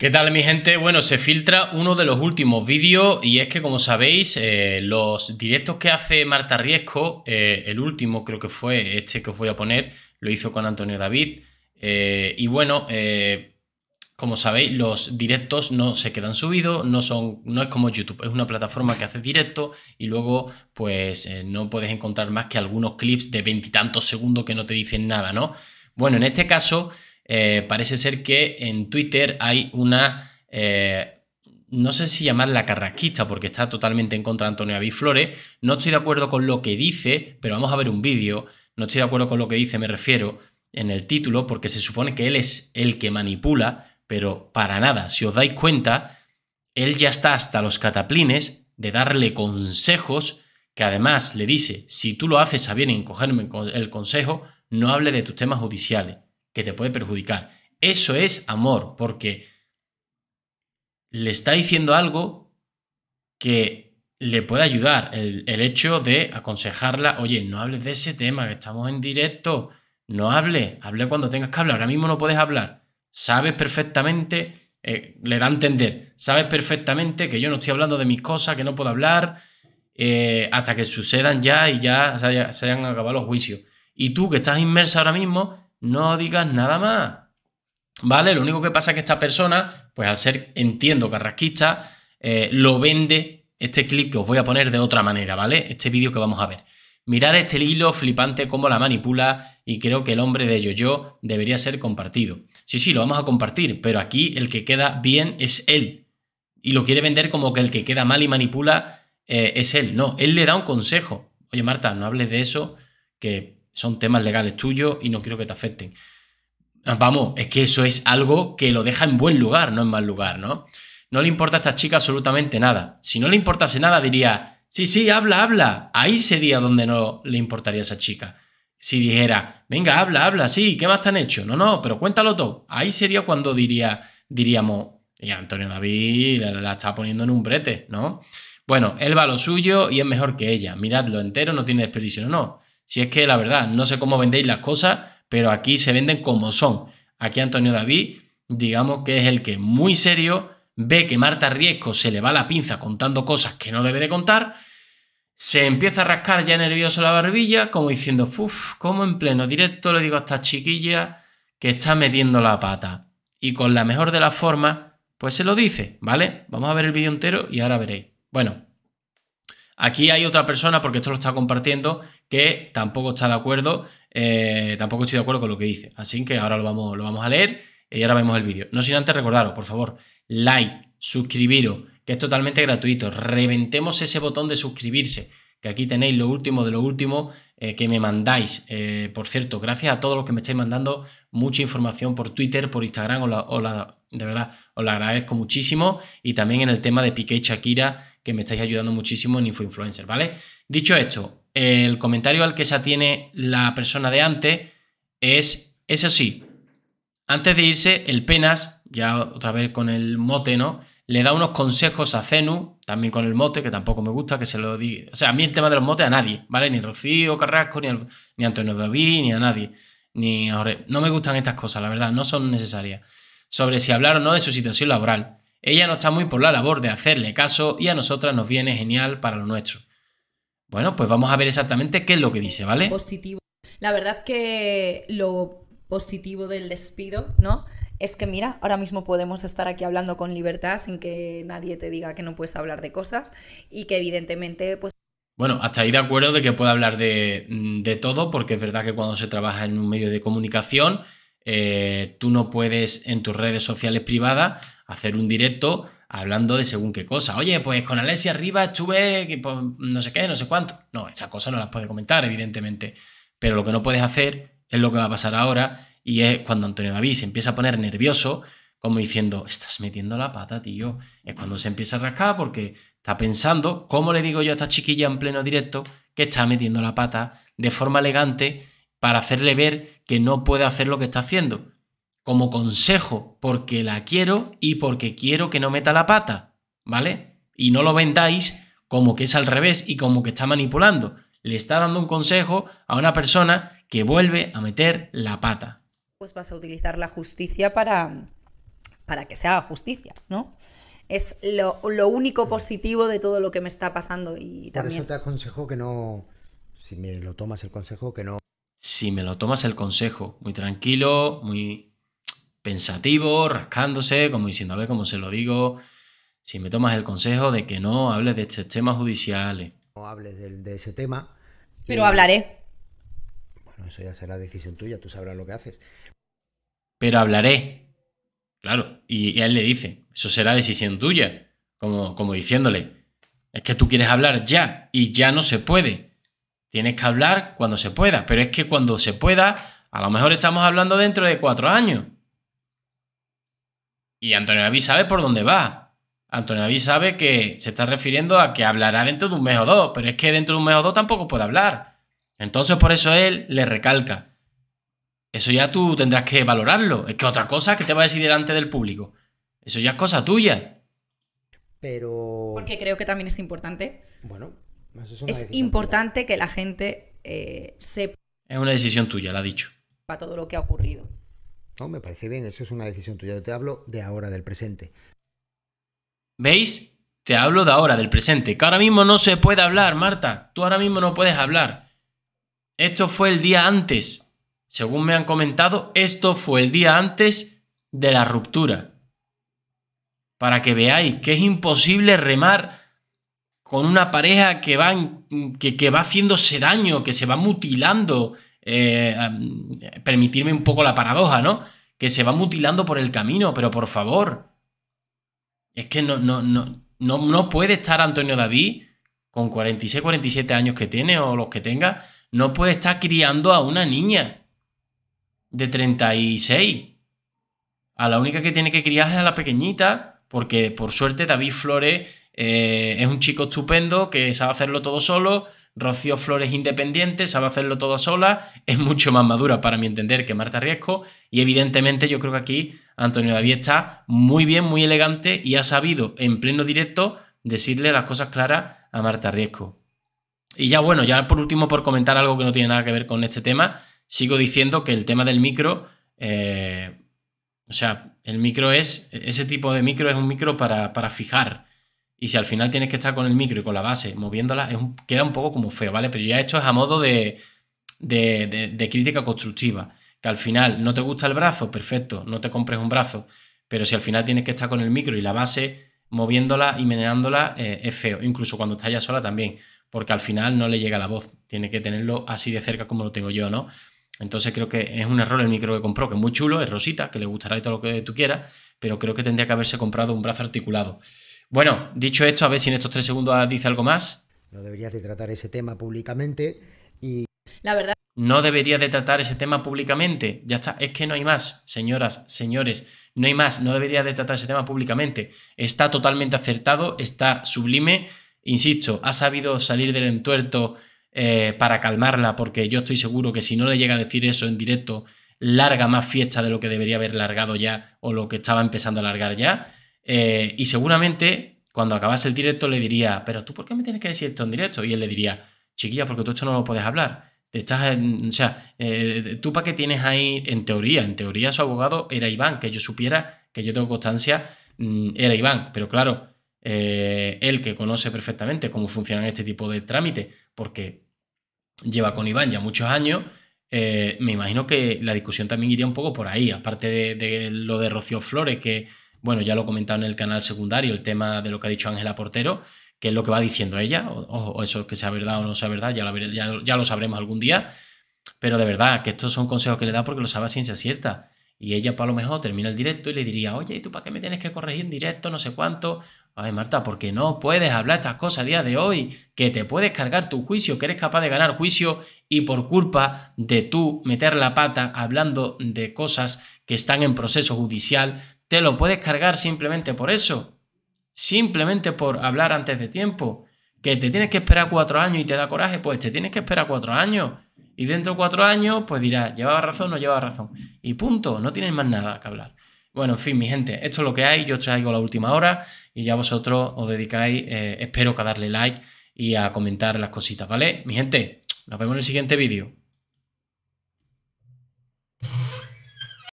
¿Qué tal mi gente? Bueno, se filtra uno de los últimos vídeos y es que como sabéis, eh, los directos que hace Marta Riesco, eh, el último creo que fue este que os voy a poner, lo hizo con Antonio David. Eh, y bueno, como sabéis, los directos no se quedan subidos, no, son, no es como YouTube, es una plataforma que hace directo y luego pues no puedes encontrar más que algunos clips de veintitantos segundos que no te dicen nada, ¿no? Bueno, en este caso... Eh, parece ser que en Twitter hay una, eh, no sé si llamarla carrasquista, porque está totalmente en contra de Antonio David No estoy de acuerdo con lo que dice, pero vamos a ver un vídeo. No estoy de acuerdo con lo que dice, me refiero, en el título, porque se supone que él es el que manipula, pero para nada. Si os dais cuenta, él ya está hasta los cataplines de darle consejos, que además le dice, si tú lo haces a bien en cogerme el consejo, no hable de tus temas judiciales que te puede perjudicar. Eso es amor, porque le está diciendo algo que le puede ayudar. El, hecho de aconsejarla, oye, no hables de ese tema, que estamos en directo, no hable, hable cuando tengas que hablar, ahora mismo no puedes hablar. Sabes perfectamente eh, le da a entender, sabes perfectamente que yo no estoy hablando de mis cosas, que no puedo hablar, eh, hasta que sucedan ya y ya se, hayan acabado los juicios. Y tú que estás inmersa ahora mismo, no digas nada más. ¿Vale? Lo único que pasa es que esta persona, pues al ser, entiendo, carrasquista, eh, lo vende este clip que os voy a poner de otra manera, ¿vale? Este vídeo que vamos a ver. Mirad este hilo flipante cómo la manipula y creo que el hombre de Yoyo debería ser compartido. Sí, sí, lo vamos a compartir, pero aquí el que queda bien es él. Y lo quiere vender como que el que queda mal y manipula eh, es él. No, él le da un consejo. Oye, Marta, no hables de eso, que son temas legales tuyos y no quiero que te afecten. Ah, vamos, es que eso es algo que lo deja en buen lugar, no en mal lugar, ¿no? No le importa a esta chica absolutamente nada. Si no le importase nada, diría, sí, sí, habla, habla. Ahí sería donde no le importaría a esa chica. Si dijera, venga, habla, habla, sí, ¿qué más te han hecho? No, no, pero cuéntalo todo. Ahí sería cuando diría, diríamos, y Antonio David la, está poniendo en un brete, ¿no? Bueno, él va a lo suyo y es mejor que ella. Miradlo entero, no tiene desperdicio, no. Si es que la verdad, no sé cómo vendéis las cosas, pero aquí se venden como son. Aquí Antonio David, digamos que es el que muy serio ve que Marta Riesco se le va la pinza contando cosas que no debe de contar, se empieza a rascar ya nervioso la barbilla, como diciendo, uff, como en pleno directo le digo a esta chiquilla que está metiendo la pata. Y con la mejor de las formas, pues se lo dice, ¿vale? Vamos a ver el vídeo entero y ahora veréis. Bueno, Aquí hay otra persona, porque esto lo está compartiendo, que tampoco está de acuerdo, eh, tampoco estoy de acuerdo con lo que dice. Así que ahora lo vamos, a leer y ahora vemos el vídeo. No sin antes recordaros, por favor, like, suscribiros, que es totalmente gratuito. Reventemos ese botón de suscribirse, que aquí tenéis lo último de lo último eh, que me mandáis. Eh, por cierto, gracias a todos los que me estáis mandando mucha información por Twitter, por Instagram, de verdad, os lo agradezco muchísimo. Y también en el tema de Piqué y Shakira me estáis ayudando muchísimo en influencer, ¿vale? Dicho esto, el comentario al que se atiene la persona de antes es, eso sí, antes de irse, el Penas, ya otra vez con el mote, ¿no? Le da unos consejos a Zenu, también con el mote, que tampoco me gusta que se lo diga. O sea, a mí el tema de los motes a nadie, ¿vale? Ni Rocío Carrasco, ni, ni Antonio David, ni a nadie. Ni No me gustan estas cosas, la verdad, no son necesarias. Sobre si hablar o no de su situación laboral. Ella no está muy por la labor de hacerle caso y a nosotras nos viene genial para lo nuestro. Bueno, pues vamos a ver exactamente qué es lo que dice, ¿vale? Positivo. La verdad que lo positivo del despido, ¿no? Es que mira, ahora mismo podemos estar aquí hablando con libertad sin que nadie te diga que no puedes hablar de cosas y que evidentemente pues bueno, hasta ahí de acuerdo de que pueda hablar de, de, todo, porque es verdad que cuando se trabaja en un medio de comunicación, eh, tú no puedes en tus redes sociales privadas hacer un directo hablando de según qué cosa. Oye, pues con Alessia arriba estuve, pues, no sé qué, no sé cuánto. No, esas cosa no las puedes comentar, evidentemente. Pero lo que no puedes hacer es lo que va a pasar ahora y es cuando Antonio David se empieza a poner nervioso, como diciendo, estás metiendo la pata, tío. Es cuando se empieza a rascar porque está pensando, ¿cómo le digo yo a esta chiquilla en pleno directo que está metiendo la pata de forma elegante para hacerle ver que no puede hacer lo que está haciendo. Como consejo, porque la quiero y porque quiero que no meta la pata, ¿vale? Y no lo vendáis como que es al revés y como que está manipulando. Le está dando un consejo a una persona que vuelve a meter la pata. Pues vas a utilizar la justicia para, para que se haga justicia, ¿no? Es lo, único positivo de todo lo que me está pasando y también... Por eso te aconsejo que no, si me lo tomas el consejo, que no si me lo tomas el consejo, muy tranquilo, muy pensativo, rascándose, como diciendo, a ver cómo se lo digo, si me tomas el consejo de que no hables de estos temas judiciales. No hables de, ese tema. Pero hablaré. Bueno, eso ya será decisión tuya, tú sabrás lo que haces. Pero hablaré. Claro, y, y él le dice, eso será decisión tuya, como, como diciéndole, es que tú quieres hablar ya y ya no se puede. Tienes que hablar cuando se pueda, pero es que cuando se pueda, a lo mejor estamos hablando dentro de cuatro años. Y Antonio David sabe por dónde va. Antonio David sabe que se está refiriendo a que hablará dentro de un mes o dos, pero es que dentro de un mes o dos tampoco puede hablar. Entonces por eso él le recalca. Eso ya tú tendrás que valorarlo. Es que otra cosa que te va a decir delante del público. Eso ya es cosa tuya. Pero... Porque creo que también es importante. Bueno, es, importante que la gente eh, sepa. Es una decisión tuya, la ha dicho. Para todo lo que ha ocurrido. No, me parece bien, eso es una decisión tuya. Yo te hablo de ahora, del presente. ¿Veis? Te hablo de ahora, del presente. Que ahora mismo no se puede hablar, Marta. Tú ahora mismo no puedes hablar. Esto fue el día antes. Según me han comentado, esto fue el día antes de la ruptura. Para que veáis que es imposible remar con una pareja que va, que, va haciéndose daño, que se va mutilando, eh, permitirme un poco la paradoja, ¿no? Que se va mutilando por el camino, pero por favor, es que no, no, no puede estar Antonio David, con 46, 47 años que tiene o los que tenga, no puede estar criando a una niña de 36. A la única que tiene que criar es a la pequeñita, porque por suerte David Flores eh, es un chico estupendo que sabe hacerlo todo solo. Rocío Flores independiente, sabe hacerlo todo sola. Es mucho más madura para mi entender que Marta Riesco. Y evidentemente yo creo que aquí Antonio David está muy bien, muy elegante y ha sabido en pleno directo decirle las cosas claras a Marta Riesco. Y ya bueno, ya por último, por comentar algo que no tiene nada que ver con este tema, sigo diciendo que el tema del micro, eh, o sea, el micro es, ese tipo de micro es un micro para fijar. Y si al final tienes que estar con el micro y con la base moviéndola, queda un poco como feo, ¿vale? Pero ya esto es a modo de, crítica constructiva. Que al final no te gusta el brazo, perfecto, no te compres un brazo. Pero si al final tienes que estar con el micro y la base moviéndola y meneándola, eh, es feo. Incluso cuando está ya sola también, porque al final no le llega la voz. Tiene que tenerlo así de cerca como lo tengo yo, ¿no? Entonces creo que es un error el micro que compró, que es muy chulo, es rosita, que le gustará y todo lo que tú quieras, pero creo que tendría que haberse comprado un brazo articulado. Bueno, dicho esto, a ver si en estos tres segundos dice algo más. No deberías de tratar ese tema públicamente y... La verdad... No deberías de tratar ese tema públicamente. Ya está, es que no hay más, señoras, señores. No hay más, no deberías de tratar ese tema públicamente. Está totalmente acertado, está sublime. Insisto, ha sabido salir del entuerto eh, para calmarla, porque yo estoy seguro que si no le llega a decir eso en directo, larga más fiesta de lo que debería haber largado ya o lo que estaba empezando a largar ya. Eh, y seguramente cuando acabase el directo le diría, pero tú por qué me tienes que decir esto en directo? Y él le diría, chiquilla, porque tú esto no lo puedes hablar. Te estás, o sea, eh, tú para qué tienes ahí, en teoría, en teoría su abogado era Iván, que yo supiera, que yo tengo constancia, mm, era Iván. Pero claro, eh, él que conoce perfectamente cómo funcionan este tipo de trámites, porque lleva con Iván ya muchos años, me imagino que la discusión también iría un poco por ahí, aparte de lo de Rocío Flores, que bueno, ya lo he comentado en el canal secundario, el tema de lo que ha dicho Ángela Portero, que es lo que va diciendo ella, o, eso que sea verdad o no sea verdad, ya lo, sabremos algún día, pero de verdad que estos son consejos que le da porque lo sabe a ciencia cierta. Y ella, para pues, lo mejor, termina el directo y le diría, oye, ¿y tú para qué me tienes que corregir en directo? No sé cuánto. Ay, Marta, porque no puedes hablar estas cosas a día de hoy, que te puedes cargar tu juicio, que eres capaz de ganar juicio y por culpa de tú meter la pata hablando de cosas que están en proceso judicial, te lo puedes cargar simplemente por eso. Simplemente por hablar antes de tiempo. Que te tienes que esperar cuatro años y te da coraje, pues te tienes que esperar cuatro años. Y dentro de cuatro años, pues dirás, llevaba razón o no llevaba razón. Y punto, no tienes más nada que hablar. Bueno, en fin, mi gente, esto es lo que hay. Yo os traigo la última hora y ya vosotros os dedicáis, eh, espero que a darle like y a comentar las cositas, ¿vale? Mi gente, nos vemos en el siguiente vídeo.